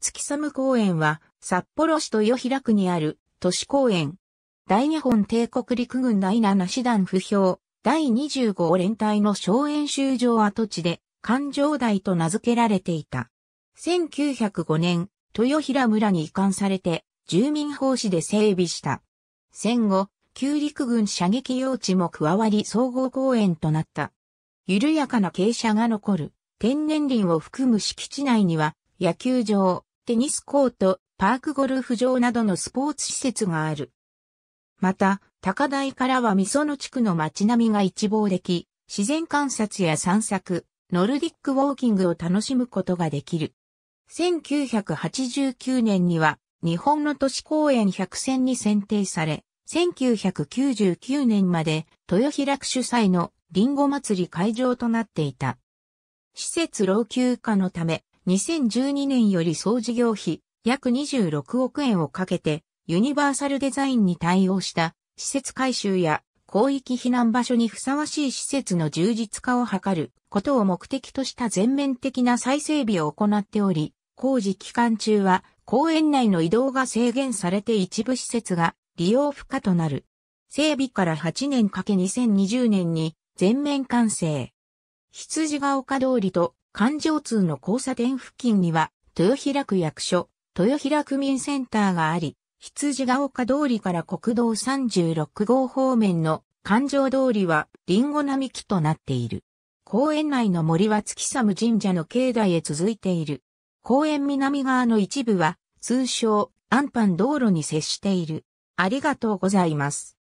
月寒公園は札幌市豊平区にある都市公園。大日本帝国陸軍第7師団不評第25連隊の小演習場跡地で環状台と名付けられていた。1905年、豊平村に移管されて住民奉仕で整備した。戦後、旧陸軍射撃用地も加わり総合公園となった。緩やかな傾斜が残る天然林を含む敷地内には野球場、テニスコート、パークゴルフ場などのスポーツ施設がある。また、高台からは味噌の地区の街並みが一望でき、自然観察や散策、ノルディックウォーキングを楽しむことができる。1989年には日本の都市公園100選に選定され、1999年まで豊平区主催のリンゴ祭り会場となっていた。施設老朽化のため、2012年より総事業費約26億円をかけてユニバーサルデザインに対応した施設改修や広域避難場所にふさわしい施設の充実化を図ることを目的とした全面的な再整備を行っており、工事期間中は公園内の移動が制限されて一部施設が利用不可となる。整備から8年かけ2020年に全面完成。羊が丘通りと環状通の交差点付近には、豊平区役所、豊平区民センターがあり、羊ヶ丘通りから国道36号方面の環状通りはリンゴ並木となっている。公園内の森は月寒神社の境内へ続いている。公園南側の一部は通称アンパン道路に接している。ありがとうございます。